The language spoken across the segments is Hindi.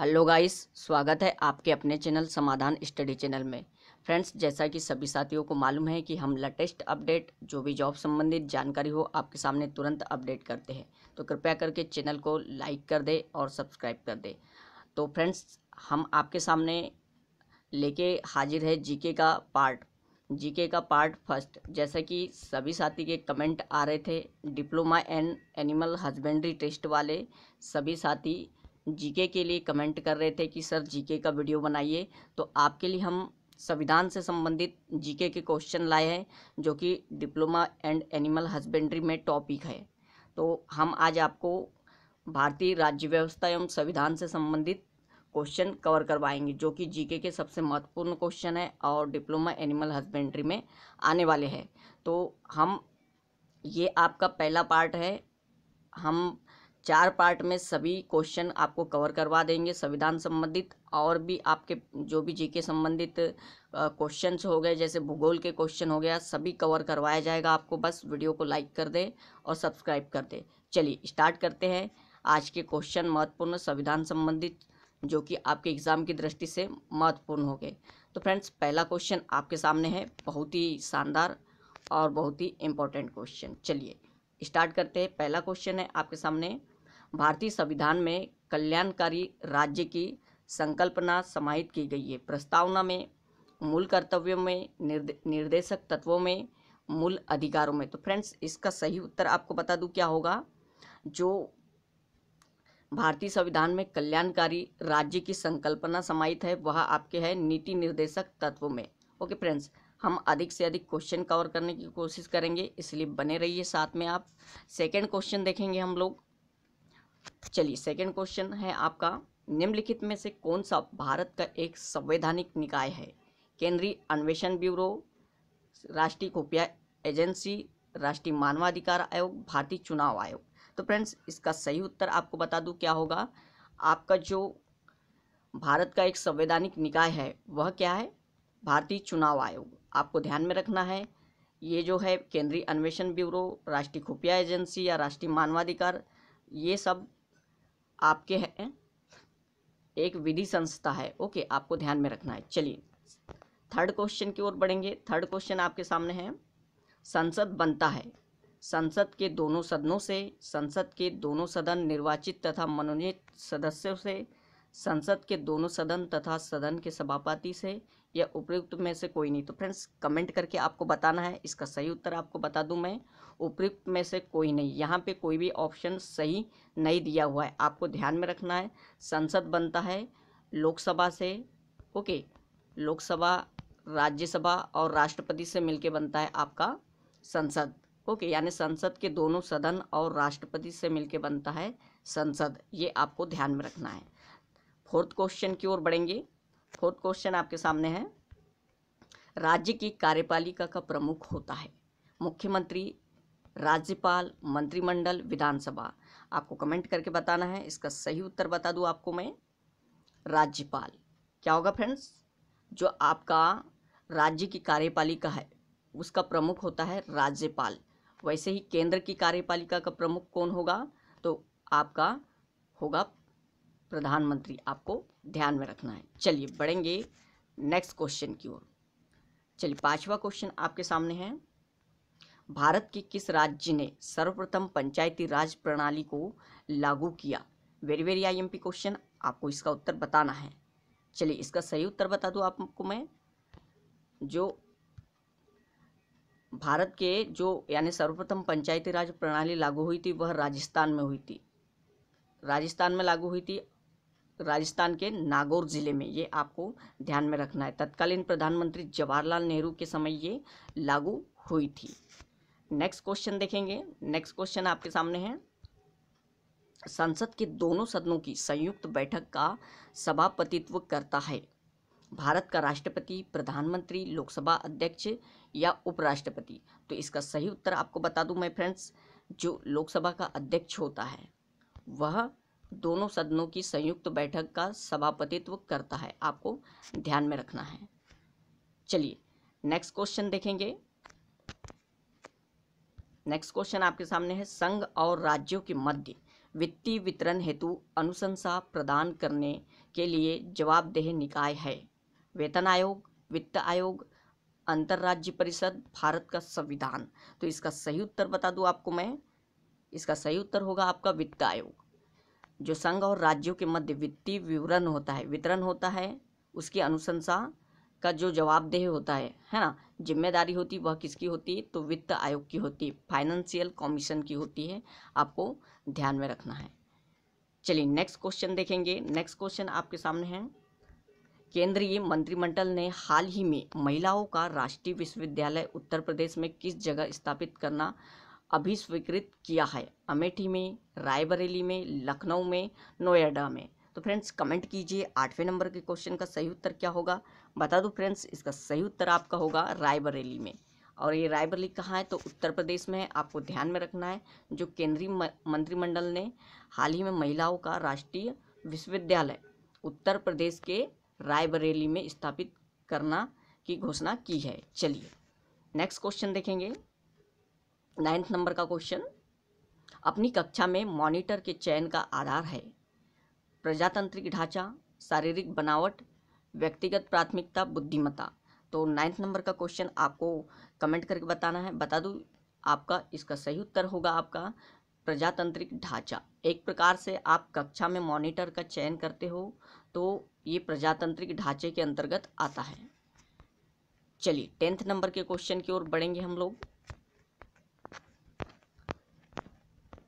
हेलो गाइस स्वागत है आपके अपने चैनल समाधान स्टडी चैनल में फ्रेंड्स जैसा कि सभी साथियों को मालूम है कि हम लेटेस्ट अपडेट जो भी जॉब संबंधित जानकारी हो आपके सामने तुरंत अपडेट करते हैं तो कृपया करके चैनल को लाइक कर दे और सब्सक्राइब कर दे तो फ्रेंड्स हम आपके सामने लेके हाजिर है जीके का पार्ट जीके का पार्ट फर्स्ट जैसा कि सभी साथी के कमेंट आ रहे थे diploma and animal husbandry test वाले सभी साथी जीके के लिए कमेंट कर रहे थे कि सर जीके का वीडियो बनाइए तो आपके लिए हम संविधान से संबंधित जीके के क्वेश्चन लाए हैं जो कि डिप्लोमा एंड एनिमल हस्बेंड्री में टॉपिक है तो हम आज आपको भारतीय राज्य व्यवस्था एवं संविधान से संबंधित क्वेश्चन कवर करवाएंगे जो कि जीके के सबसे महत्वपूर्ण क्वेश्चन है और डिप्लोमा एनिमल हस्बेंड्री में आने वाले हैं तो हम ये आपका पहला पार्ट है हम चार पार्ट में सभी क्वेश्चन आपको कवर करवा देंगे संविधान संबंधित और भी आपके जो भी जीके संबंधित क्वेश्चन हो गए जैसे भूगोल के क्वेश्चन हो गया सभी कवर करवाया जाएगा आपको बस वीडियो को लाइक कर दें और सब्सक्राइब कर दें चलिए स्टार्ट करते हैं आज के क्वेश्चन महत्वपूर्ण संविधान संबंधित जो कि आपके एग्ज़ाम की दृष्टि से महत्वपूर्ण हो गए तो फ्रेंड्स पहला क्वेश्चन आपके सामने है बहुत ही शानदार और बहुत ही इम्पोर्टेंट क्वेश्चन चलिए स्टार्ट करते हैं पहला क्वेश्चन है आपके सामने भारतीय संविधान में कल्याणकारी राज्य की संकल्पना समाहित की गई है प्रस्तावना में मूल कर्तव्यों में निर्दे, निर्देशक तत्वों में मूल अधिकारों में तो फ्रेंड्स इसका सही उत्तर आपको बता दूं क्या होगा जो भारतीय संविधान में कल्याणकारी राज्य की संकल्पना समाहित है वह आपके है नीति निर्देशक तत्वों में ओके फ्रेंड्स हम अधिक से अधिक क्वेश्चन कवर करने की कोशिश करेंगे इसलिए बने रहिए साथ में आप सेकंड क्वेश्चन देखेंगे हम लोग चलिए सेकंड क्वेश्चन है आपका निम्नलिखित में से कौन सा भारत का एक संवैधानिक निकाय है केंद्रीय अन्वेषण ब्यूरो राष्ट्रीय खुफिया एजेंसी राष्ट्रीय मानवाधिकार आयोग भारतीय चुनाव आयोग तो फ्रेंड्स इसका सही उत्तर आपको बता दूँ क्या होगा आपका जो भारत का एक संवैधानिक निकाय है वह क्या है भारतीय चुनाव आयोग आपको ध्यान में रखना है ये जो है केंद्रीय अन्वेषण ब्यूरो राष्ट्रीय खुफिया एजेंसी या राष्ट्रीय मानवाधिकार ये सब आपके हैं एक विधि संस्था है ओके आपको ध्यान में रखना है चलिए थर्ड क्वेश्चन की ओर बढ़ेंगे थर्ड क्वेश्चन आपके सामने है संसद बनता है संसद के दोनों सदनों से संसद के दोनों सदन निर्वाचित तथा मनोनीत सदस्यों से संसद के दोनों सदन तथा सदन के सभापति से या उपयुक्त में से कोई नहीं तो फ्रेंड्स कमेंट करके आपको बताना है इसका सही उत्तर आपको बता दूं मैं उपयुक्त में से कोई नहीं यहाँ पे कोई भी ऑप्शन सही नहीं दिया हुआ है आपको ध्यान में रखना है संसद बनता है लोकसभा से ओके लोकसभा राज्यसभा और राष्ट्रपति से मिलके बनता है आपका संसद ओके यानी संसद के दोनों सदन और राष्ट्रपति से मिलके बनता है संसद ये आपको ध्यान में रखना है फोर्थ क्वेश्चन की ओर बढ़ेंगे फोर्थ क्वेश्चन आपके सामने है राज्य की कार्यपालिका का प्रमुख होता है मुख्यमंत्री राज्यपाल मंत्रिमंडल विधानसभा आपको कमेंट करके बताना है इसका सही उत्तर बता दूं आपको मैं राज्यपाल क्या होगा फ्रेंड्स जो आपका राज्य की कार्यपालिका है उसका प्रमुख होता है राज्यपाल वैसे ही केंद्र की कार्यपालिका का प्रमुख कौन होगा तो आपका होगा प्रधानमंत्री आपको ध्यान में रखना है चलिए बढ़ेंगे नेक्स्ट क्वेश्चन की ओर चलिए पांचवा क्वेश्चन आपके सामने है भारत के किस राज्य ने सर्वप्रथम पंचायती राज प्रणाली को लागू किया वेरी वेरी आईएमपी क्वेश्चन आपको इसका उत्तर बताना है चलिए इसका सही उत्तर बता दूँ आपको मैं जो भारत के जो यानी सर्वप्रथम पंचायती राज प्रणाली लागू हुई थी वह राजस्थान में हुई थी राजस्थान में लागू हुई थी राजस्थान के नागौर ज़िले में ये आपको ध्यान में रखना है तत्कालीन प्रधानमंत्री जवाहरलाल नेहरू के समय ये लागू हुई थी नेक्स्ट क्वेश्चन देखेंगे नेक्स्ट क्वेश्चन आपके सामने है संसद के दोनों सदनों की संयुक्त बैठक का सभापतित्व करता है भारत का राष्ट्रपति प्रधानमंत्री लोकसभा अध्यक्ष या उपराष्ट्रपति तो इसका सही उत्तर आपको बता दूं मैं फ्रेंड्स जो लोकसभा का अध्यक्ष होता है वह दोनों सदनों की संयुक्त बैठक का सभापतित्व करता है आपको ध्यान में रखना है चलिए नेक्स्ट क्वेश्चन देखेंगे नेक्स्ट क्वेश्चन आपके सामने है संघ और राज्यों के मध्य वित्तीय वितरण हेतु अनुशंसा प्रदान करने के लिए जवाबदेह निकाय है वेतन आयोग वित्त आयोग अंतर्राज्य परिषद भारत का संविधान तो इसका सही उत्तर बता दूं आपको मैं इसका सही उत्तर होगा आपका वित्त आयोग जो संघ और राज्यों के मध्य वित्तीय विवरण होता है वितरण होता है उसकी अनुशंसा का जो जवाबदेह होता है है ना जिम्मेदारी होती वह किसकी होती है तो वित्त आयोग की होती है फाइनेंशियल कमीशन की होती है आपको ध्यान में रखना है चलिए नेक्स्ट क्वेश्चन देखेंगे नेक्स्ट क्वेश्चन आपके सामने है केंद्रीय मंत्रिमंडल ने हाल ही में महिलाओं का राष्ट्रीय विश्वविद्यालय उत्तर प्रदेश में किस जगह स्थापित करना अभी स्वीकृत किया है अमेठी में रायबरेली में लखनऊ में नोएडा में तो फ्रेंड्स कमेंट कीजिए आठवें नंबर के क्वेश्चन का सही उत्तर क्या होगा बता दो फ्रेंड्स इसका सही उत्तर आपका होगा रायबरेली में और ये रायबरेली कहाँ है तो उत्तर प्रदेश में है आपको ध्यान में रखना है जो केंद्रीय मंत्रिमंडल ने हाल ही में महिलाओं का राष्ट्रीय विश्वविद्यालय उत्तर प्रदेश के रायबरेली में स्थापित करना की घोषणा की है चलिए नेक्स्ट क्वेश्चन देखेंगे नाइन्थ नंबर का क्वेश्चन अपनी कक्षा में मॉनिटर के चयन का आधार है प्रजातांत्रिक ढांचा शारीरिक बनावट व्यक्तिगत प्राथमिकता बुद्धिमत्ता तो नाइन्थ नंबर का क्वेश्चन आपको कमेंट करके बताना है बता दूँ आपका इसका सही उत्तर होगा आपका प्रजातांत्रिक ढांचा एक प्रकार से आप कक्षा में मॉनिटर का चयन करते हो तो ये प्रजातांत्रिक ढांचे के अंतर्गत आता है चलिए टेंथ नंबर के क्वेश्चन की ओर बढ़ेंगे हम लोग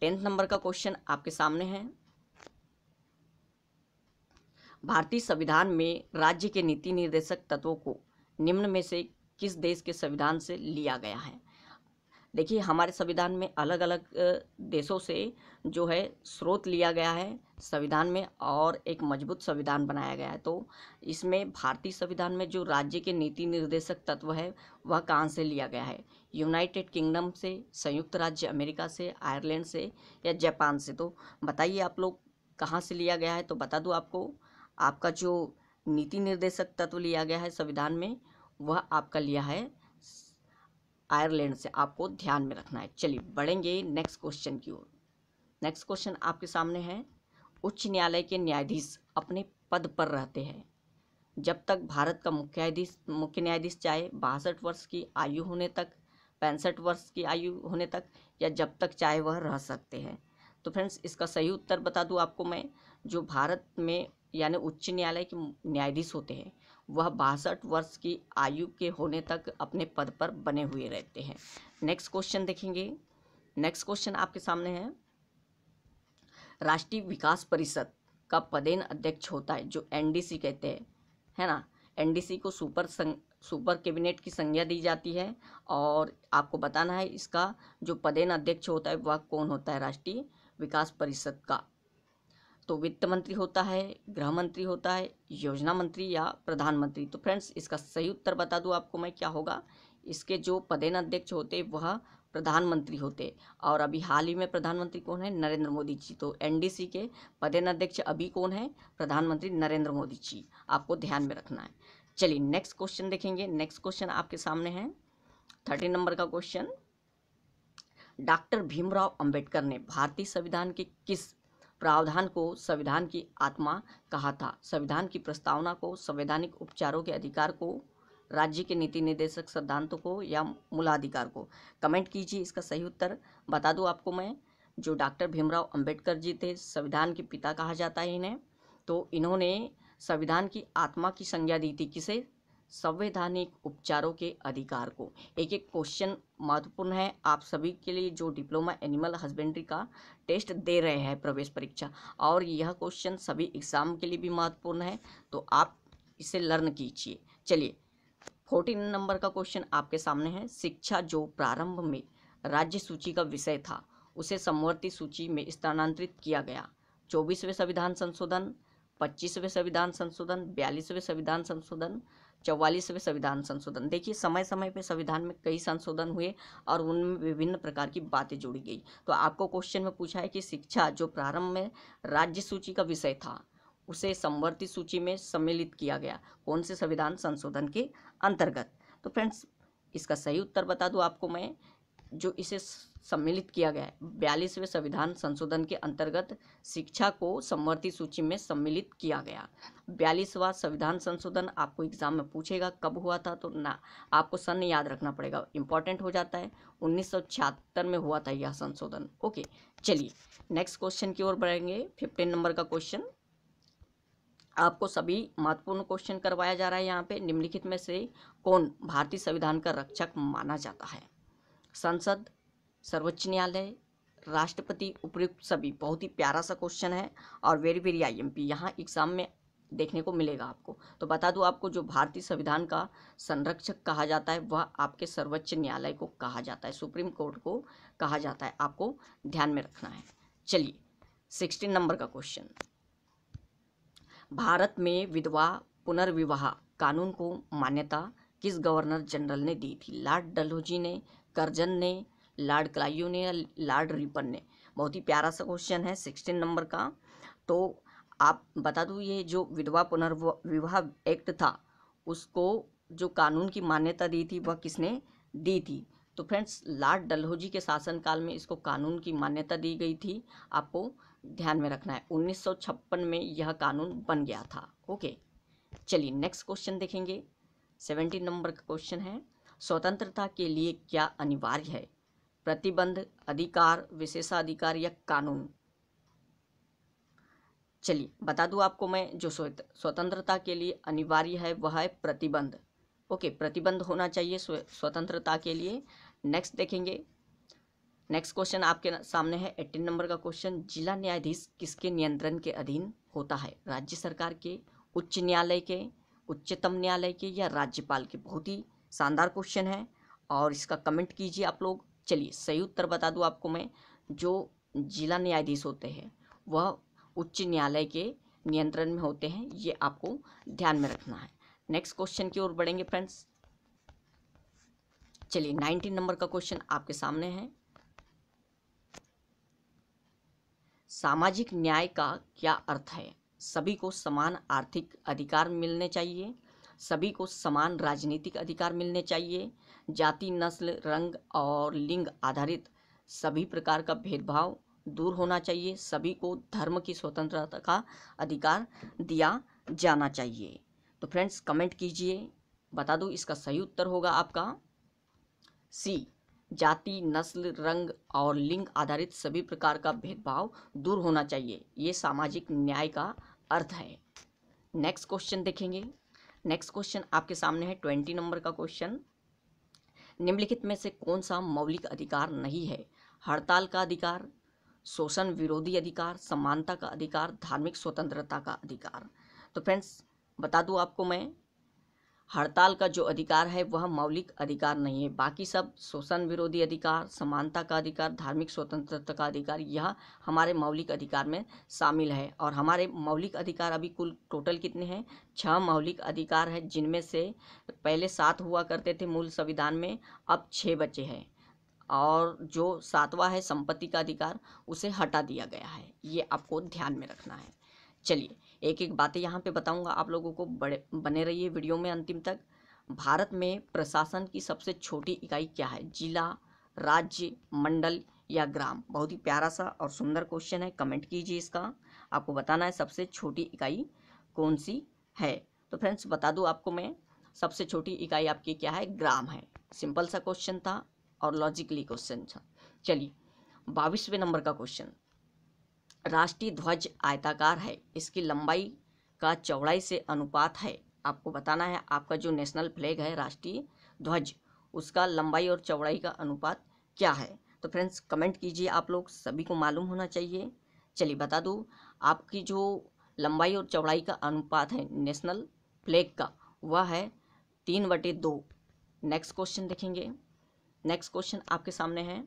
टेंथ नंबर का क्वेश्चन आपके सामने है भारतीय संविधान में राज्य के नीति निर्देशक तत्वों को निम्न में से किस देश के संविधान से लिया गया है देखिए हमारे संविधान में अलग अलग देशों से जो है स्रोत लिया गया है संविधान में और एक मजबूत संविधान बनाया गया है तो इसमें भारतीय संविधान में जो राज्य के नीति निर्देशक तत्व है वह कहाँ से लिया गया है यूनाइटेड किंगडम से संयुक्त राज्य अमेरिका से आयरलैंड से या जापान से तो बताइए आप लोग कहाँ से लिया गया है तो बता दूँ आपको आपका जो नीति निर्देशक तत्व लिया गया है संविधान में वह आपका लिया है आयरलैंड से आपको ध्यान में रखना है चलिए बढ़ेंगे नेक्स्ट क्वेश्चन की ओर नेक्स्ट क्वेश्चन आपके सामने है उच्च न्यायालय के न्यायाधीश अपने पद पर रहते हैं जब तक भारत का मुख्य न्यायाधीश मुख्य न्यायाधीश चाहे बासठ वर्ष की आयु होने तक पैंसठ वर्ष की आयु होने तक या जब तक चाहे वह रह सकते हैं तो फ्रेंड्स इसका सही उत्तर बता दूँ आपको मैं जो भारत में यानी उच्च न्यायालय के न्यायाधीश होते हैं वह बासठ वर्ष की आयु के होने तक अपने पद पर बने हुए रहते हैं नेक्स्ट क्वेश्चन देखेंगे नेक्स्ट क्वेश्चन आपके सामने है राष्ट्रीय विकास परिषद का पदेन अध्यक्ष होता है जो एनडीसी कहते हैं है ना एनडीसी को सुपर सुपर कैबिनेट की संज्ञा दी जाती है और आपको बताना है इसका जो पदेन अध्यक्ष होता है वह कौन होता है राष्ट्रीय विकास परिषद का तो वित्त मंत्री होता है गृह मंत्री होता है योजना मंत्री या प्रधानमंत्री तो फ्रेंड्स इसका सही उत्तर बता दूँ आपको मैं क्या होगा इसके जो पदेन अध्यक्ष होते वह प्रधानमंत्री होते और अभी हाल ही में प्रधानमंत्री कौन है नरेंद्र मोदी जी तो एनडीसी के पदेन अध्यक्ष अभी कौन है प्रधानमंत्री नरेंद्र मोदी जी आपको ध्यान में रखना है चलिए नेक्स्ट क्वेश्चन देखेंगे नेक्स्ट क्वेश्चन आपके सामने है थर्टीन नंबर का क्वेश्चन डॉक्टर भीमराव अंबेडकर ने भारतीय संविधान के किस प्रावधान को संविधान की आत्मा कहा था संविधान की प्रस्तावना को संवैधानिक उपचारों के अधिकार को राज्य के नीति निर्देशक सिद्धांतों को या मूलाधिकार को कमेंट कीजिए इसका सही उत्तर बता दूं आपको मैं जो डॉक्टर भीमराव अंबेडकर जी थे संविधान के पिता कहा जाता है इन्हें तो इन्होंने संविधान की आत्मा की संज्ञा दी थी किसे संवैधानिक उपचारों के अधिकार को एक एक क्वेश्चन महत्वपूर्ण है आप सभी के लिए जो डिप्लोमा एनिमल हस्बेंड्री का टेस्ट दे रहे हैं प्रवेश परीक्षा और यह क्वेश्चन सभी एग्जाम के लिए भी महत्वपूर्ण है तो आप इसे लर्न कीजिए चलिए फोर्टीन नंबर का क्वेश्चन आपके सामने है शिक्षा जो प्रारंभ में राज्य सूची का विषय था उसे समवर्ती सूची में स्थानांतरित किया गया चौबीसवें संविधान संशोधन पच्चीसवें संविधान संशोधन बयालीसवें संविधान संशोधन चौवालीसवें संविधान संशोधन देखिए समय समय पे संविधान में कई संशोधन हुए और उनमें विभिन्न प्रकार की बातें जुड़ी गई तो आपको क्वेश्चन में पूछा है कि शिक्षा जो प्रारंभ में राज्य सूची का विषय था उसे संवर्ती सूची में सम्मिलित किया गया कौन से संविधान संशोधन के अंतर्गत तो फ्रेंड्स इसका सही उत्तर बता दूँ आपको मैं जो इसे सम्मिलित किया गया है बयालीसवें संविधान संशोधन के अंतर्गत शिक्षा को समवर्ती सूची में सम्मिलित किया गया बयालीसवा संविधान संशोधन आपको एग्जाम में पूछेगा कब हुआ था तो ना आपको सन याद रखना पड़ेगा इंपॉर्टेंट हो जाता है उन्नीस में हुआ था यह संशोधन ओके चलिए नेक्स्ट क्वेश्चन की ओर बढ़ेंगे फिफ्टीन नंबर का क्वेश्चन आपको सभी महत्वपूर्ण क्वेश्चन करवाया जा रहा है यहाँ पे निम्नलिखित में से कौन भारतीय संविधान का रक्षक माना जाता है संसद सर्वोच्च न्यायालय राष्ट्रपति उपयुक्त सभी बहुत ही प्यारा सा क्वेश्चन है और very very I M P यहाँ एग्ज़ाम में देखने को मिलेगा आपको तो बता दूं आपको जो भारतीय संविधान का संरक्षक कहा जाता है वह आपके सर्वोच्च न्यायालय को कहा जाता है सुप्रीम कोर्ट को कहा जाता है आपको ध्यान में रखना है चलिए सिक्सटीन नंबर का क्वेश्चन भारत में विधवा पुनर्विवाह कानून को मान्यता किस गवर्नर जनरल ने दी थी लॉर्ड डलहोजी ने करजन ने लॉर्ड क्लाइयो ने या लॉर्ड रिपन ने बहुत ही प्यारा सा क्वेश्चन है सिक्सटीन नंबर का तो आप बता दूँ ये जो विधवा पुनर्विवाह एक्ट था उसको जो कानून की मान्यता दी थी वह किसने दी थी तो फ्रेंड्स लॉर्ड डलहौजी के शासनकाल में इसको कानून की मान्यता दी गई थी आपको ध्यान में रखना है 1956 में यह कानून बन गया था ओके चलिए नेक्स्ट क्वेश्चन देखेंगे सेवेंटीन नंबर का क्वेश्चन है स्वतंत्रता के लिए क्या अनिवार्य है प्रतिबंध अधिकार विशेषाधिकार या कानून चलिए बता दूं आपको मैं जो स्वतंत्रता के लिए अनिवार्य है वह है प्रतिबंध ओके प्रतिबंध होना चाहिए स्वतंत्रता के लिए नेक्स्ट देखेंगे नेक्स्ट क्वेश्चन आपके सामने है एटीन नंबर का क्वेश्चन जिला न्यायाधीश किसके नियंत्रण के अधीन होता है राज्य सरकार के उच्च न्यायालय के उच्चतम न्यायालय के या राज्यपाल के बहुत ही शानदार क्वेश्चन है और इसका कमेंट कीजिए आप लोग चलिए सही उत्तर बता दूँ आपको मैं जो जिला न्यायाधीश होते हैं वह उच्च न्यायालय के नियंत्रण में होते हैं ये आपको ध्यान में रखना है नेक्स्ट क्वेश्चन की ओर बढ़ेंगे फ्रेंड्स चलिए नाइनटीन नंबर का क्वेश्चन आपके सामने है सामाजिक न्याय का क्या अर्थ है सभी को समान आर्थिक अधिकार मिलने चाहिए सभी को समान राजनीतिक अधिकार मिलने चाहिए जाति नस्ल रंग और लिंग आधारित सभी प्रकार का भेदभाव दूर होना चाहिए सभी को धर्म की स्वतंत्रता का अधिकार दिया जाना चाहिए तो फ्रेंड्स कमेंट कीजिए बता दूँ इसका सही उत्तर होगा आपका सी जाति नस्ल रंग और लिंग आधारित सभी प्रकार का भेदभाव दूर होना चाहिए ये सामाजिक न्याय का अर्थ है नेक्स्ट क्वेश्चन देखेंगे नेक्स्ट क्वेश्चन आपके सामने है ट्वेंटी नंबर का क्वेश्चन निम्नलिखित में से कौन सा मौलिक अधिकार नहीं है हड़ताल का अधिकार शोषण विरोधी अधिकार समानता का अधिकार धार्मिक स्वतंत्रता का अधिकार तो फ्रेंड्स बता दूँ आपको मैं हड़ताल का जो अधिकार है वह मौलिक अधिकार नहीं है बाकी सब शोषण विरोधी अधिकार समानता का अधिकार धार्मिक स्वतंत्रता का अधिकार यह हमारे मौलिक अधिकार में शामिल है और हमारे मौलिक अधिकार अभी कुल टोटल कितने हैं छह मौलिक अधिकार हैं जिनमें से पहले सात हुआ करते थे मूल संविधान में अब छः बचे हैं और जो सातवा है संपत्ति का अधिकार उसे हटा दिया गया है ये आपको ध्यान में रखना है चलिए एक एक बातें यहाँ पे बताऊँगा आप लोगों को बड़े बने रहिए वीडियो में अंतिम तक भारत में प्रशासन की सबसे छोटी इकाई क्या है जिला राज्य मंडल या ग्राम बहुत ही प्यारा सा और सुंदर क्वेश्चन है कमेंट कीजिए इसका आपको बताना है सबसे छोटी इकाई कौन सी है तो फ्रेंड्स बता दूँ आपको मैं सबसे छोटी इकाई आपकी क्या है ग्राम है सिंपल सा क्वेश्चन था और लॉजिकली क्वेश्चन था चलिए बाईसवें नंबर का क्वेश्चन राष्ट्रीय ध्वज आयताकार है इसकी लंबाई का चौड़ाई से अनुपात है आपको बताना है आपका जो नेशनल फ्लैग है राष्ट्रीय ध्वज उसका लंबाई और चौड़ाई का अनुपात क्या है तो फ्रेंड्स कमेंट कीजिए आप लोग सभी को मालूम होना चाहिए चलिए बता दूँ आपकी जो लंबाई और चौड़ाई का अनुपात है नेशनल फ्लैग का वह है तीन बटे दो नेक्स्ट क्वेश्चन देखेंगे नेक्स्ट क्वेश्चन आपके सामने है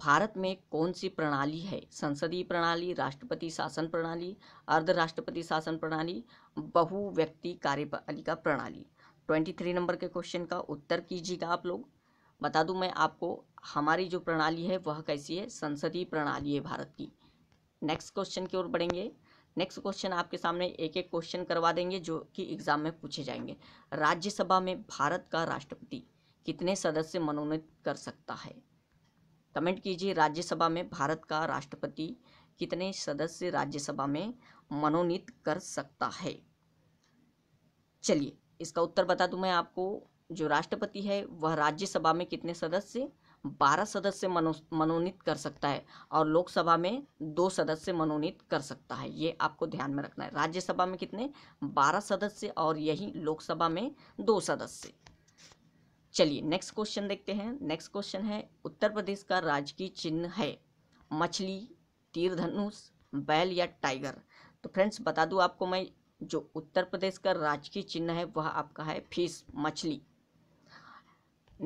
भारत में कौन सी प्रणाली है संसदीय प्रणाली राष्ट्रपति शासन प्रणाली अर्ध राष्ट्रपति शासन प्रणाली बहु व्यक्ति कार्यपालिका प्रणाली ट्वेंटी थ्री नंबर के क्वेश्चन का उत्तर कीजिएगा आप लोग बता दूं मैं आपको हमारी जो प्रणाली है वह कैसी है संसदीय प्रणाली है भारत की नेक्स्ट क्वेश्चन की ओर बढ़ेंगे नेक्स्ट क्वेश्चन आपके सामने एक एक क्वेश्चन करवा देंगे जो कि एग्जाम में पूछे जाएंगे राज्यसभा में भारत का राष्ट्रपति कितने सदस्य मनोनीत कर सकता है कमेंट कीजिए राज्यसभा में भारत का राष्ट्रपति कितने सदस्य राज्यसभा में मनोनीत कर सकता है चलिए इसका उत्तर बता दूं मैं आपको जो राष्ट्रपति है वह राज्यसभा में कितने सदस्य बारह सदस्य मनोनीत कर सकता है और लोकसभा में दो सदस्य मनोनीत कर सकता है ये आपको ध्यान में रखना है राज्यसभा में कितने बारह सदस्य और यही लोकसभा में दो सदस्य चलिए नेक्स्ट क्वेश्चन देखते हैं नेक्स्ट क्वेश्चन है उत्तर प्रदेश का राजकीय चिन्ह है मछली तीर्थनुष बैल या टाइगर तो फ्रेंड्स बता दूं आपको मैं जो उत्तर प्रदेश का राजकीय चिन्ह है वह आपका है फिश मछली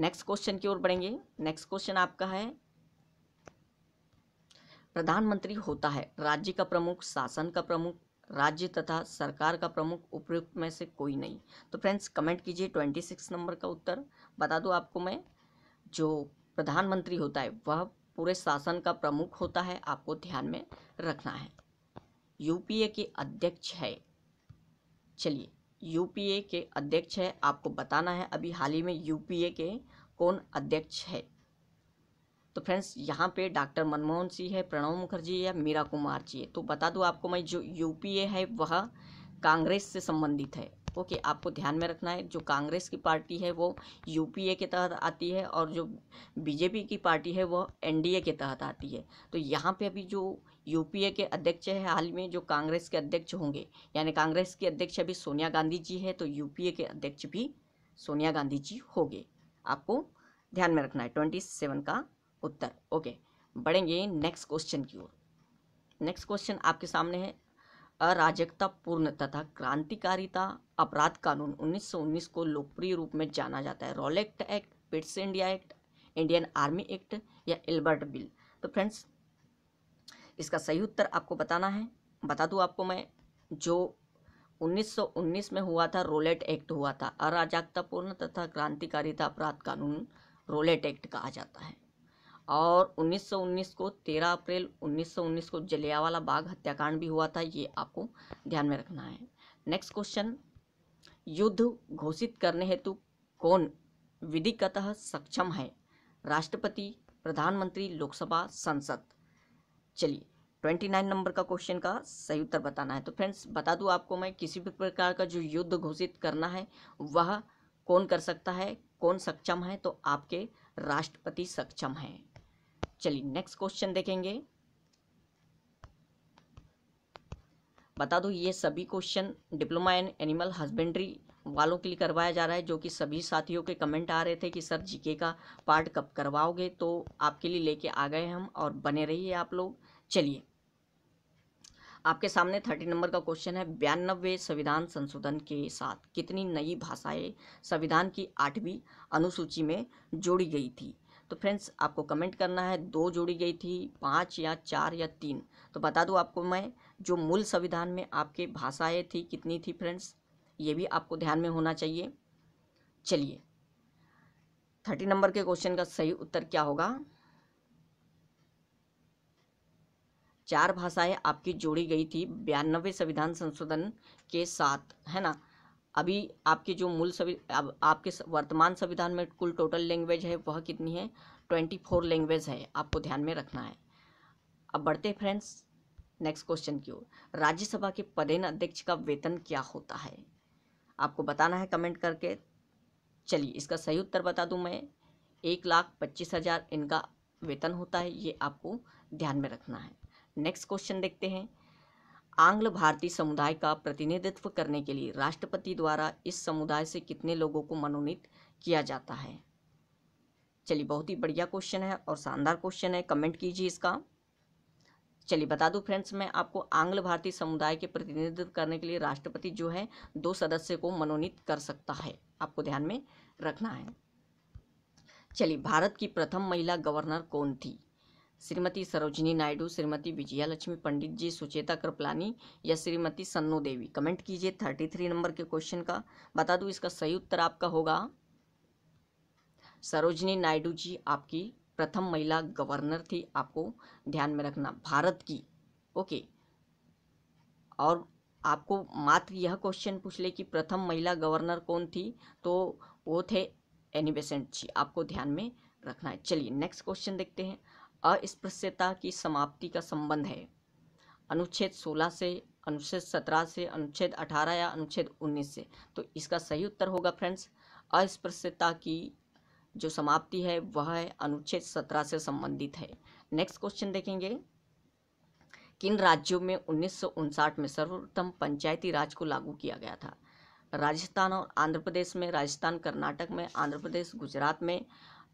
नेक्स्ट क्वेश्चन की ओर बढ़ेंगे नेक्स्ट क्वेश्चन आपका है प्रधानमंत्री होता है राज्य का प्रमुख शासन का प्रमुख राज्य तथा सरकार का प्रमुख उपयुक्त में से कोई नहीं तो फ्रेंड्स कमेंट कीजिए ट्वेंटी सिक्स नंबर का उत्तर बता दूँ आपको मैं जो प्रधानमंत्री होता है वह पूरे शासन का प्रमुख होता है आपको ध्यान में रखना है यूपीए के अध्यक्ष है चलिए यूपीए के अध्यक्ष है आपको बताना है अभी हाल ही में यूपीए के कौन अध्यक्ष है तो फ्रेंड्स यहाँ पे डॉक्टर मनमोहन सिंह है प्रणब मुखर्जी या मीरा कुमार जी है तो बता दूँ आपको मैं जो यूपीए है वह कांग्रेस से संबंधित है ओके आपको ध्यान में रखना है जो कांग्रेस की पार्टी है वो यूपीए के तहत आती है और जो बीजेपी की पार्टी है वह एनडीए के तहत आती है तो यहाँ पे अभी जो यूपीए के अध्यक्ष है हाल में जो कांग्रेस के अध्यक्ष होंगे यानी कांग्रेस के अध्यक्ष अभी सोनिया गांधी जी है तो यूपीए के अध्यक्ष भी सोनिया गांधी जी होंगे आपको ध्यान में रखना है ट्वेंटी सेवन का उत्तर ओके बढ़ेंगे नेक्स्ट क्वेश्चन की ओर नेक्स्ट क्वेश्चन आपके सामने है अराजकता पूर्ण तथा क्रांतिकारिता अपराध कानून 1919 को लोकप्रिय रूप में जाना जाता है Rowlatt act Pitt's India act Indian army act या एल्बर्ट बिल तो फ्रेंड्स इसका सही उत्तर आपको बताना है बता दूँ आपको मैं जो 1919 में हुआ था रोलेट एक्ट हुआ था अराजकतापूर्ण तथा क्रांतिकारिता अपराध कानून रोलेट एक्ट कहा जाता है और 1919 को 13 अप्रैल 1919 को जलियावाला बाग हत्याकांड भी हुआ था ये आपको ध्यान में रखना है नेक्स्ट क्वेश्चन युद्ध घोषित करने हेतु कौन विधिकतः सक्षम है राष्ट्रपति प्रधानमंत्री लोकसभा संसद चलिए ट्वेंटी नाइन नंबर का क्वेश्चन का सही उत्तर बताना है तो फ्रेंड्स बता दूं आपको मैं किसी भी प्रकार का जो युद्ध घोषित करना है वह कौन कर सकता है कौन सक्षम है तो आपके राष्ट्रपति सक्षम हैं चलिए नेक्स्ट क्वेश्चन देखेंगे बता दो ये सभी question diploma in animal husbandry वालों के लिए करवाया जा रहा है जो कि सभी साथियों के कमेंट आ रहे थे कि सर जीके का पार्ट कब करवाओगे तो आपके लिए लेके आ गए हम और बने रहिए आप लोग चलिए आपके सामने थर्टी नंबर का क्वेश्चन है बयानबे संविधान संशोधन के साथ कितनी नई भाषाएं संविधान की आठवीं अनुसूची में जोड़ी गई थी तो फ्रेंड्स आपको कमेंट करना है दो जोड़ी गई थी पाँच या चार या तीन तो बता दूँ आपको मैं जो मूल संविधान में आपके भाषाएँ थी कितनी थी फ्रेंड्स ये भी आपको ध्यान में होना चाहिए चलिए थर्टी नंबर के क्वेश्चन का सही उत्तर क्या होगा चार भाषाएं आपकी जोड़ी गई थी बयानबे संविधान संशोधन के साथ है ना अभी आपके जो मूल सभी अब आपके वर्तमान संविधान में कुल टोटल लैंग्वेज है वह कितनी है ट्वेंटी फोर लैंग्वेज है आपको ध्यान में रखना है अब बढ़ते फ्रेंड्स नेक्स्ट क्वेश्चन की ओर राज्यसभा के पदेन अध्यक्ष का वेतन क्या होता है आपको बताना है कमेंट करके चलिए इसका सही उत्तर बता दूं मैं एक लाख पच्चीस हज़ार इनका वेतन होता है ये आपको ध्यान में रखना है नेक्स्ट क्वेश्चन देखते हैं आंग्ल भारतीय समुदाय का प्रतिनिधित्व करने के लिए राष्ट्रपति द्वारा इस समुदाय से कितने लोगों को मनोनीत किया जाता है चलिए बहुत ही बढ़िया क्वेश्चन है और शानदार क्वेश्चन है कमेंट कीजिए इसका चलिए बता दूं फ्रेंड्स मैं आपको आंग्ल भारतीय समुदाय के प्रतिनिधित्व करने के लिए राष्ट्रपति जो है दो सदस्य को मनोनीत कर सकता है आपको ध्यान में रखना है चलिए भारत की प्रथम महिला गवर्नर कौन थी श्रीमती सरोजिनी नायडू श्रीमती विजया लक्ष्मी पंडित जी सुचेता कृपलानी या श्रीमती सन्नो देवी कमेंट कीजिए थर्टी थ्री नंबर के क्वेश्चन का बता दूं इसका सही उत्तर आपका होगा सरोजिनी नायडू जी आपकी प्रथम महिला गवर्नर थी आपको ध्यान में रखना भारत की ओके और आपको मात्र यह क्वेश्चन पूछ ले कि प्रथम महिला गवर्नर कौन थी तो वो थे एनी बेसेंट जी आपको ध्यान में रखना है चलिए नेक्स्ट क्वेश्चन देखते हैं अस्पृश्यता की समाप्ति का संबंध है अनुच्छेद 16 से अनुच्छेद 17 से अनुच्छेद 18 या अनुच्छेद 19 से तो इसका सही उत्तर होगा फ्रेंड्स अस्पृश्यता की जो समाप्ति है वह है अनुच्छेद 17 से संबंधित है नेक्स्ट क्वेश्चन देखेंगे किन राज्यों में उन्नीस में सर्वप्रथम पंचायती राज को लागू किया गया था राजस्थान और आंध्र प्रदेश में राजस्थान कर्नाटक में आंध्र प्रदेश गुजरात में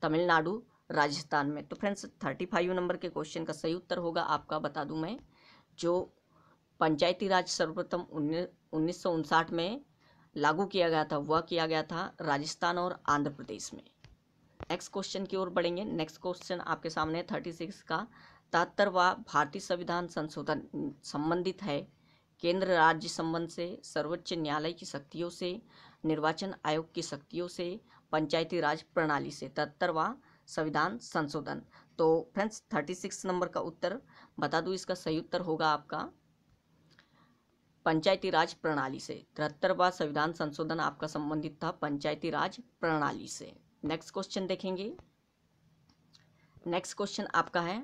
तमिलनाडु राजस्थान में तो फ्रेंड्स थर्टी फाइव नंबर के क्वेश्चन का सही उत्तर होगा आपका बता दूं मैं जो पंचायती राज सर्वप्रथम उन्नीस सौ में लागू किया गया था वह किया गया था राजस्थान और आंध्र प्रदेश में नेक्स्ट क्वेश्चन की ओर बढ़ेंगे नेक्स्ट क्वेश्चन आपके सामने थर्टी सिक्स का तहत्तरवा भारतीय संविधान संशोधन संबंधित है केंद्र राज्य संबंध से सर्वोच्च न्यायालय की शक्तियों से निर्वाचन आयोग की शक्तियों से पंचायती राज प्रणाली से तहत्तरवा संविधान संशोधन तो फ्रेंड्स थर्टी सिक्स नंबर का उत्तर बता दूँ इसका सही उत्तर होगा आपका पंचायती राज प्रणाली से तिहत्तरवा संविधान संशोधन आपका संबंधित था पंचायती राज प्रणाली से नेक्स्ट क्वेश्चन देखेंगे नेक्स्ट क्वेश्चन आपका है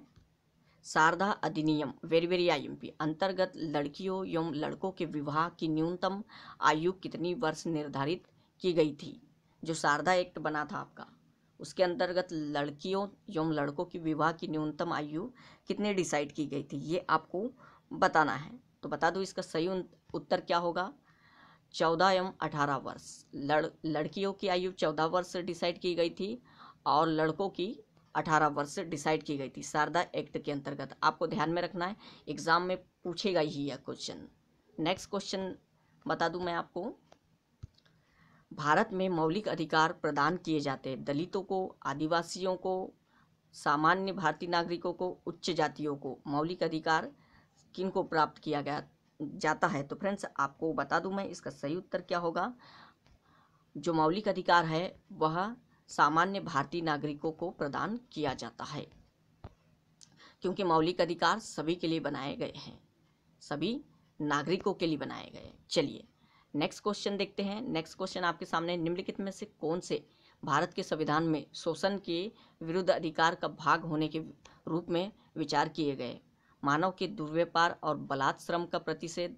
शारदा अधिनियम आई एम पी अंतर्गत लड़कियों एवं लड़कों के विवाह की न्यूनतम आयु कितनी वर्ष निर्धारित की गई थी जो शारदा एक्ट बना था आपका उसके अंतर्गत लड़कियों एवं लड़कों की विवाह की न्यूनतम आयु कितनी डिसाइड की गई थी ये आपको बताना है तो बता दो इसका सही उत्तर क्या होगा चौदह एवं अठारह वर्ष लड़ लड़कियों की आयु चौदह वर्ष डिसाइड की गई थी और लड़कों की अठारह वर्ष डिसाइड की गई थी शारदा एक्ट के अंतर्गत आपको ध्यान में रखना है एग्ज़ाम में पूछेगा ही यह क्वेश्चन नेक्स्ट क्वेश्चन बता दूं मैं आपको भारत में मौलिक अधिकार प्रदान किए जाते हैं दलितों को आदिवासियों को सामान्य भारतीय नागरिकों को उच्च जातियों को मौलिक अधिकार किनको प्राप्त किया गया जाता है तो फ्रेंड्स आपको बता दूं मैं इसका सही उत्तर क्या होगा जो मौलिक अधिकार है वह सामान्य भारतीय नागरिकों को प्रदान किया जाता है क्योंकि मौलिक अधिकार सभी के लिए बनाए गए हैं सभी नागरिकों के लिए बनाए गए चलिए नेक्स्ट क्वेश्चन देखते हैं नेक्स्ट क्वेश्चन आपके सामने निम्नलिखित में से कौन से भारत के संविधान में शोषण के विरुद्ध अधिकार का भाग होने के रूप में विचार किए गए मानव के दुर्व्यापार और बलात्श्रम का प्रतिषेध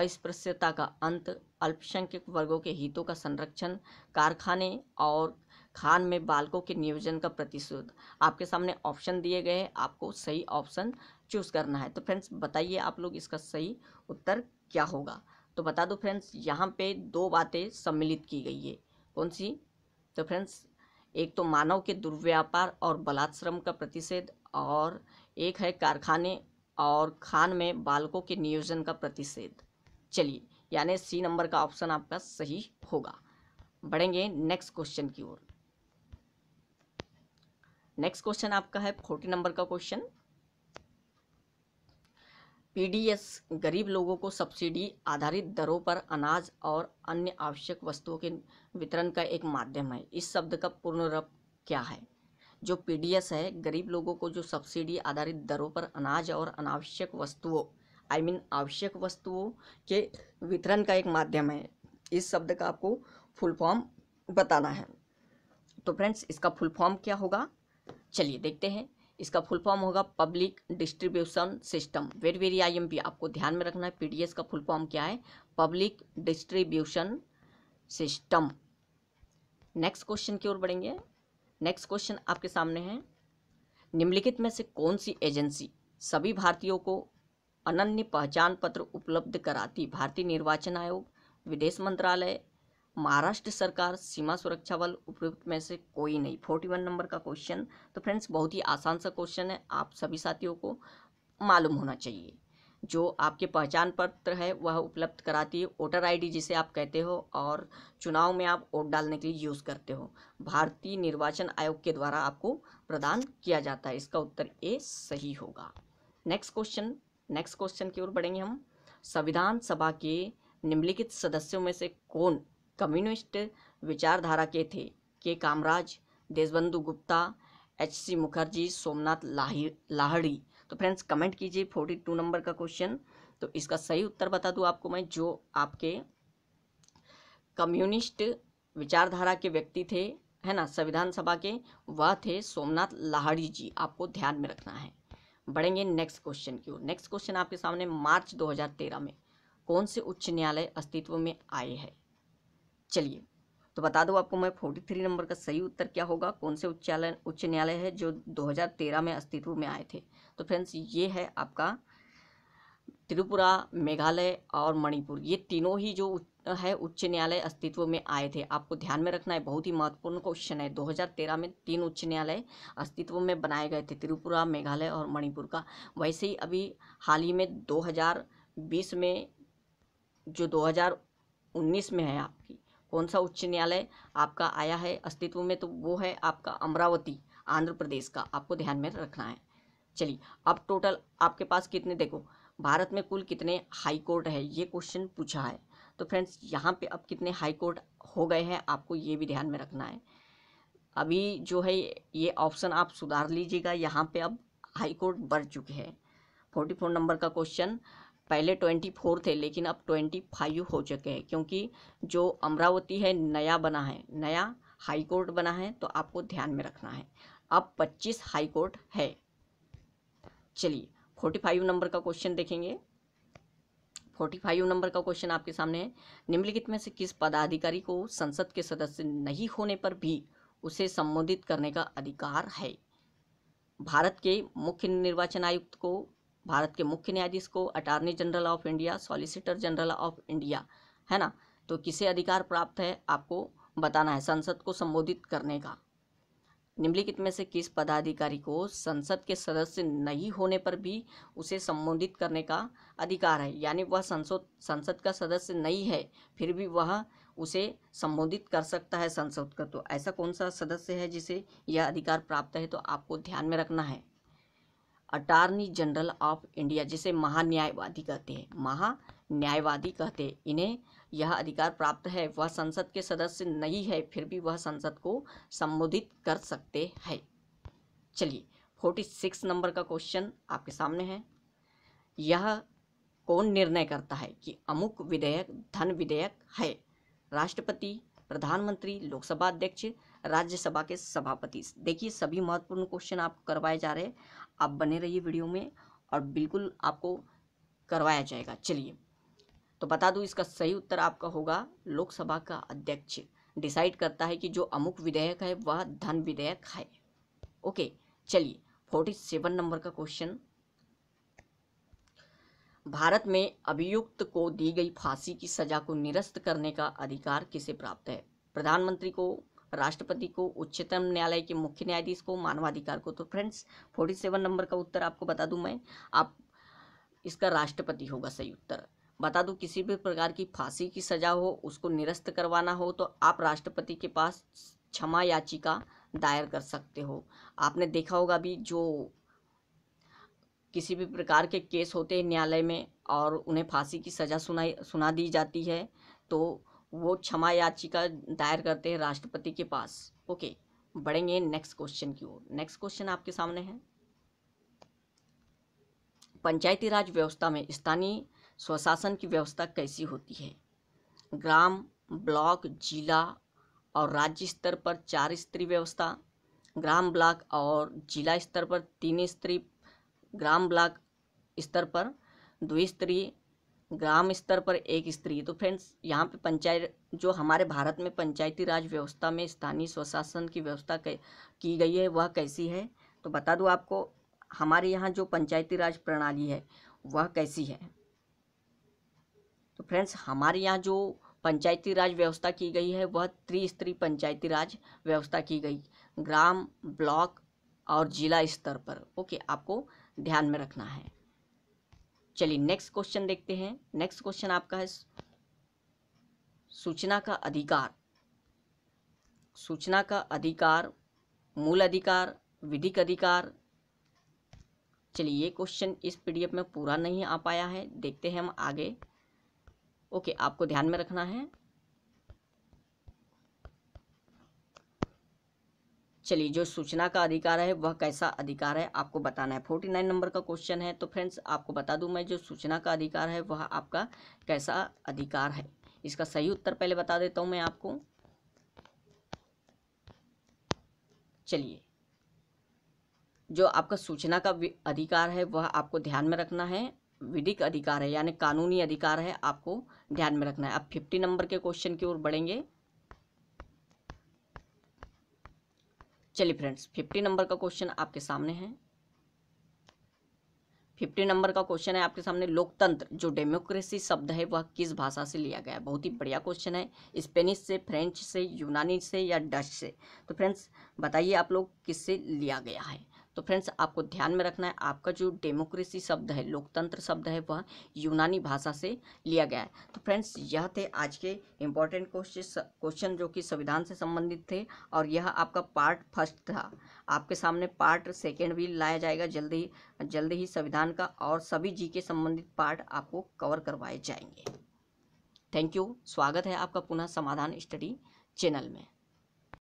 अस्पृश्यता का अंत अल्पसंख्यक वर्गों के हितों का संरक्षण कारखाने और खान में बालकों के नियोजन का प्रतिशोध आपके सामने ऑप्शन दिए गए हैं आपको सही ऑप्शन चूज करना है तो फ्रेंड्स बताइए आप लोग इसका सही उत्तर क्या होगा तो बता दो फ्रेंड्स यहाँ पे दो बातें सम्मिलित की गई है कौन सी तो फ्रेंड्स एक तो मानव के दुर्व्यापार और बलात्श्रम का प्रतिषेध और एक है कारखाने और खान में बालकों के नियोजन का प्रतिषेध चलिए यानी सी नंबर का ऑप्शन आपका सही होगा बढ़ेंगे नेक्स्ट क्वेश्चन की ओर नेक्स्ट क्वेश्चन आपका है फोर्टी नंबर का क्वेश्चन पीडीएस गरीब लोगों को सब्सिडी आधारित दरों पर अनाज और अन्य आवश्यक वस्तुओं के वितरण का एक माध्यम है इस शब्द का पूर्ण रूप क्या है जो पीडीएस है गरीब लोगों को जो सब्सिडी आधारित दरों पर अनाज और अनावश्यक वस्तुओं आई I मीन mean, आवश्यक वस्तुओं के वितरण का एक माध्यम है इस शब्द का आपको फुल फॉर्म बताना है तो फ्रेंड्स इसका फुल फॉर्म क्या होगा चलिए देखते हैं इसका फुल फॉर्म होगा public distribution system very very I M P आपको ध्यान में रखना है पीडीएस का फुल फॉर्म क्या है public distribution system next question की ओर बढ़ेंगे नेक्स्ट क्वेश्चन आपके सामने है निम्नलिखित में से कौन सी एजेंसी सभी भारतीयों को अनन्य पहचान पत्र उपलब्ध कराती भारतीय निर्वाचन आयोग विदेश मंत्रालय महाराष्ट्र सरकार सीमा सुरक्षा बल उपयुक्त में से कोई नहीं फोर्टी वन नंबर का क्वेश्चन तो फ्रेंड्स बहुत ही आसान सा क्वेश्चन है आप सभी साथियों को मालूम होना चाहिए जो आपके पहचान पत्र है वह उपलब्ध कराती है वोटर आईडी जिसे आप कहते हो और चुनाव में आप वोट डालने के लिए यूज़ करते हो भारतीय निर्वाचन आयोग के द्वारा आपको प्रदान किया जाता है इसका उत्तर ए सही होगा नेक्स्ट क्वेश्चन नेक्स्ट क्वेश्चन की ओर बढ़ेंगे हम संविधान सभा के निम्नलिखित सदस्यों में से कौन कम्युनिस्ट विचारधारा के थे के कामराज देशबंधु गुप्ता एच सी मुखर्जी सोमनाथ लाही लाहड़ी तो फ्रेंड्स कमेंट कीजिए फोर्टी टू नंबर का क्वेश्चन तो इसका सही उत्तर बता दूँ आपको मैं जो आपके कम्युनिस्ट विचारधारा के व्यक्ति थे है ना संविधान सभा के वह थे सोमनाथ लाहड़ी जी आपको ध्यान में रखना है बढ़ेंगे नेक्स्ट क्वेश्चन की ओर नेक्स्ट क्वेश्चन आपके सामने मार्च 2013 में कौन से उच्च न्यायालय अस्तित्व में आए हैं चलिए तो बता दो आपको मैं 43 नंबर का सही उत्तर क्या होगा कौन से उच्चालय उच्च न्यायालय है जो 2013 में अस्तित्व में आए थे तो फ्रेंड्स ये है आपका त्रिपुरा मेघालय और मणिपुर ये तीनों ही जो है उच्च न्यायालय अस्तित्व में आए थे आपको ध्यान में रखना है बहुत ही महत्वपूर्ण क्वेश्चन है 2013 में तीन उच्च न्यायालय अस्तित्व में बनाए गए थे त्रिपुरा मेघालय और मणिपुर का वैसे ही अभी हाल ही में 2020 में जो 2019 में है आपकी कौन सा उच्च न्यायालय आपका आया है अस्तित्व में तो वो है आपका अमरावती आंध्र प्रदेश का आपको ध्यान में रखना है चलिए अब टोटल आपके पास कितने देखो भारत में कुल कितने हाई कोर्ट है ये क्वेश्चन पूछा है तो फ्रेंड्स यहाँ पे अब कितने हाई कोर्ट हो गए हैं आपको ये भी ध्यान में रखना है अभी जो है ये ऑप्शन आप सुधार लीजिएगा यहाँ पे अब हाई कोर्ट बढ़ चुके हैं फोर्टी फोर नंबर का क्वेश्चन पहले ट्वेंटी फोर थे लेकिन अब ट्वेंटी फाइव हो चुके हैं क्योंकि जो अमरावती है नया बना है नया हाई कोर्ट बना है तो आपको ध्यान में रखना है अब पच्चीस हाई कोर्ट है चलिए फोर्टी फाइव नंबर का क्वेश्चन देखेंगे फोर्टी फाइव नंबर का क्वेश्चन आपके सामने है निम्नलिखित में से किस पदाधिकारी को संसद के सदस्य नहीं होने पर भी उसे संबोधित करने का अधिकार है भारत के मुख्य निर्वाचन आयुक्त को भारत के मुख्य न्यायाधीश को attorney general of India solicitor general of India है ना तो किसे अधिकार प्राप्त है आपको बताना है संसद को संबोधित करने का निम्नलिखित में से किस पदाधिकारी को संसद के सदस्य नहीं होने पर भी उसे संबोधित करने का अधिकार है यानी वह संसद संसद का सदस्य नहीं है फिर भी वह उसे संबोधित कर सकता है संसद का तो ऐसा कौन सा सदस्य है जिसे यह अधिकार प्राप्त है तो आपको ध्यान में रखना है अटार्नी जनरल ऑफ इंडिया जिसे महान्यायवादी कहते हैं महा न्यायवादी कहते हैं इन्हें यह अधिकार प्राप्त है वह संसद के सदस्य नहीं है फिर भी वह संसद को संबोधित कर सकते हैं चलिए फोर्टी सिक्स नंबर का क्वेश्चन आपके सामने है यह कौन निर्णय करता है कि अमुक विधेयक धन विधेयक है राष्ट्रपति प्रधानमंत्री लोकसभा अध्यक्ष राज्यसभा के सभापति देखिए सभी महत्वपूर्ण क्वेश्चन आपको करवाए जा रहे हैं आप बने रहिए वीडियो में और बिल्कुल आपको करवाया जाएगा चलिए तो बता दूँ इसका सही उत्तर आपका होगा लोकसभा का अध्यक्ष डिसाइड करता है कि जो अमुक विधेयक है वह धन विधेयक है ओके चलिए फोर्टी सेवन नंबर का क्वेश्चन भारत में अभियुक्त को दी गई फांसी की सजा को निरस्त करने का अधिकार किसे प्राप्त है प्रधानमंत्री को राष्ट्रपति को उच्चतम न्यायालय के मुख्य न्यायाधीश को मानवाधिकार को तो फ्रेंड्स फोर्टी सेवन नंबर का उत्तर आपको बता दूं मैं आप इसका राष्ट्रपति होगा सही उत्तर बता दूं किसी भी प्रकार की फांसी की सजा हो उसको निरस्त करवाना हो तो आप राष्ट्रपति के पास क्षमा याचिका दायर कर सकते हो आपने देखा होगा अभी जो किसी भी प्रकार के केस होते हैं न्यायालय में और उन्हें फांसी की सज़ा सुनाई सुना दी जाती है तो वो क्षमा याचिका दायर करते हैं राष्ट्रपति के पास ओके बढ़ेंगे नेक्स्ट क्वेश्चन की ओर नेक्स्ट क्वेश्चन आपके सामने है पंचायती राज व्यवस्था में स्थानीय स्वशासन की व्यवस्था कैसी होती है ग्राम ब्लॉक जिला और राज्य स्तर पर चार स्त्री व्यवस्था ग्राम ब्लॉक और जिला स्तर पर तीन स्त्री ग्राम ब्लॉक स्तर पर स्त्री ग्राम स्तर पर एक स्त्री तो फ्रेंड्स यहाँ पे पंचायत जो हमारे भारत में पंचायती राज व्यवस्था में स्थानीय स्वशासन की व्यवस्था की गई है वह कैसी है तो बता दूँ आपको हमारे यहाँ जो पंचायती राज प्रणाली है वह कैसी है तो फ्रेंड्स हमारे यहाँ जो पंचायती राज व्यवस्था की गई है वह त्रिस्तरी पंचायती राज व्यवस्था की गई ग्राम ब्लॉक और जिला स्तर पर ओके आपको ध्यान में रखना है चलिए नेक्स्ट क्वेश्चन देखते हैं नेक्स्ट क्वेश्चन आपका है सूचना का अधिकार सूचना का अधिकार मूल अधिकार विधिक अधिकार चलिए ये क्वेश्चन इस पीडीएफ में पूरा नहीं आ पाया है देखते हैं हम आगे ओके आपको ध्यान में रखना है चलिए जो सूचना का अधिकार है वह कैसा अधिकार है आपको बताना है फोर्टी नाइन नंबर का क्वेश्चन है तो फ्रेंड्स आपको बता दूं मैं जो सूचना का अधिकार है वह आपका कैसा अधिकार है इसका सही उत्तर पहले बता देता हूं मैं आपको चलिए जो आपका सूचना का अधिकार है वह आपको ध्यान में रखना है विधिक अधिकार है यानी कानूनी अधिकार है आपको ध्यान में रखना है अब फिफ्टी नंबर के क्वेश्चन की ओर बढ़ेंगे चलिए फ्रेंड्स फिफ्टी नंबर का क्वेश्चन आपके सामने है फिफ्टी नंबर का क्वेश्चन है आपके सामने लोकतंत्र जो डेमोक्रेसी शब्द है वह किस भाषा से लिया गया है बहुत ही बढ़िया क्वेश्चन है स्पेनिश से फ्रेंच से यूनानी से या डच से तो फ्रेंड्स बताइए आप लोग किससे लिया गया है तो फ्रेंड्स आपको ध्यान में रखना है आपका जो डेमोक्रेसी शब्द है लोकतंत्र शब्द है वह यूनानी भाषा से लिया गया है तो फ्रेंड्स यह थे आज के इम्पोर्टेंट क्वेश्चन क्वेश्चन जो कि संविधान से संबंधित थे और यह आपका पार्ट फर्स्ट था आपके सामने पार्ट सेकेंड भी लाया जाएगा जल्दी जल्दी ही संविधान का और सभी जी के संबंधित पार्ट आपको कवर करवाए जाएंगे थैंक यू स्वागत है आपका पुनः समाधान स्टडी चैनल में